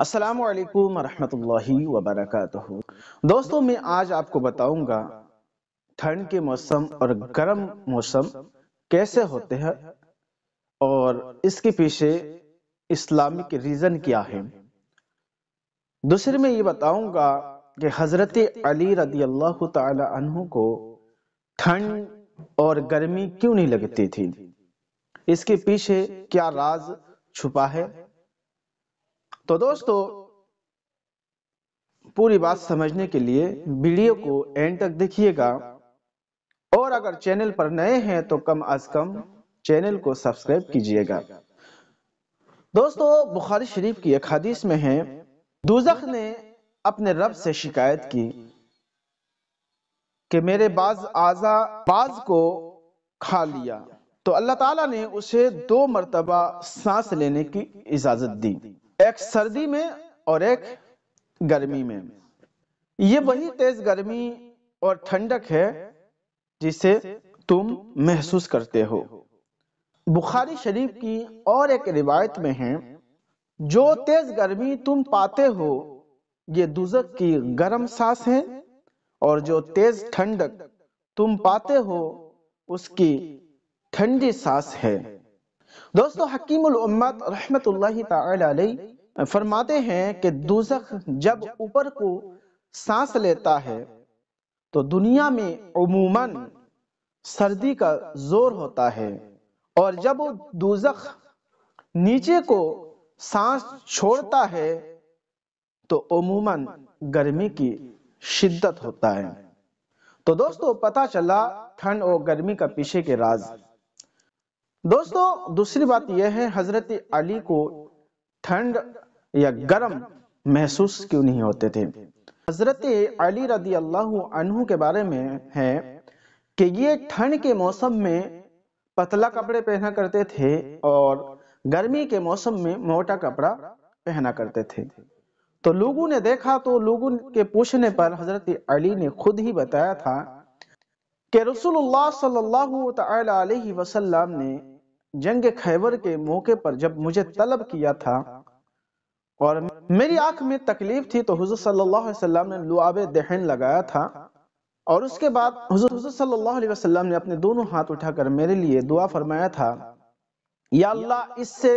दोस्तों मैं आज आपको बताऊंगा ठंड के मौसम और गर्म मौसम कैसे होते हैं और इसके पीछे इस्लामिक रीज़न क्या है दूसरे में ये बताऊंगा कि हज़रत अली रदी अल्लाह तु को ठंड और गर्मी क्यों नहीं लगती थी इसके पीछे क्या राज छुपा है तो दोस्तों पूरी बात समझने के लिए वीडियो को एंड तक देखिएगा और अगर चैनल पर नए हैं तो कम अज कम चैनल को सब्सक्राइब कीजिएगा दोस्तों बुखारी शरीफ की एक हदीस में है दूजख ने अपने रब से शिकायत की कि मेरे बाज आजा बाज को खा लिया तो अल्लाह ताला ने उसे दो मरतबा सांस लेने की इजाजत दी एक सर्दी में और एक गर्मी में ये वही तेज गर्मी और ठंडक है जिसे तुम महसूस करते हो बुखारी शरीफ की और एक रिवायत में है जो तेज गर्मी तुम पाते हो ये दुजक की गर्म सांस है और जो तेज ठंडक तुम पाते हो उसकी ठंडी सांस है दोस्तों हकीमुल उम्मत ताला फरमाते हैं कि दोजख जब ऊपर को सांस लेता है तो दुनिया में उमूमन सर्दी का जोर होता है और जब वो नीचे को सांस छोड़ता है तो उमूमन गर्मी की शिद्दत होता है तो दोस्तों पता चला ठंड और गर्मी का पीछे के राज दोस्तों दूसरी बात यह है हजरत अली को ठंड या गर्म महसूस क्यों नहीं होते थे हजरत अली रदी अल्लाह के बारे में है कि ये ठंड के मौसम में पतला कपड़े पहना करते थे और गर्मी के मौसम में मोटा कपड़ा पहना करते थे तो लोगों ने देखा तो लोगों के पूछने पर हजरत अली ने खुद ही बताया था कि रसूलुल्लाह सल्लल्लाहु अलैहि वसल्लम ने जंग खैबर के मौके पर जब मुझे तलब किया था और मेरी आंख में तकलीफ थी तो हुजूर सल्लल्लाहु अलैहि वसल्लम ने लुआब दहन लगाया था और उसके बाद हुजूर सल्लल्लाहु अलैहि वसल्लम ने अपने दोनों हाथ उठाकर मेरे लिए दुआ फरमाया था या अल्लाह इससे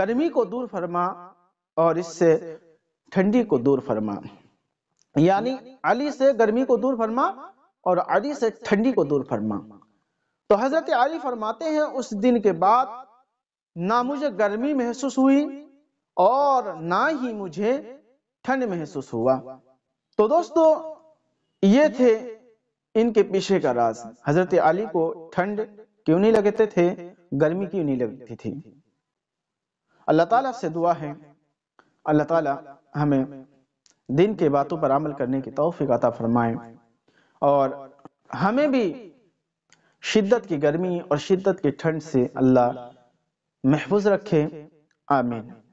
गर्मी को दूर फरमा और इससे ठंडी को दूर फरमा यानी अली से गर्मी को दूर फरमा और अली से ठंडी को दूर फरमा तो हजरत अली फरमाते हैं उस दिन के बाद ना मुझे गर्मी महसूस हुई और ना ही मुझे ठंड महसूस हुआ तो दोस्तों ये थे इनके पीछे का राज हजरत अली को ठंड क्यों नहीं लगते थे गर्मी क्यों नहीं लगती थी अल्लाह ताला से दुआ है अल्लाह ताला हमें दिन के बातों पर अमल करने की तौफीक अता फरमाए और हमें भी शिद्दत की गर्मी और शिद्दत की ठंड से अल्लाह महफूज रखे आमीन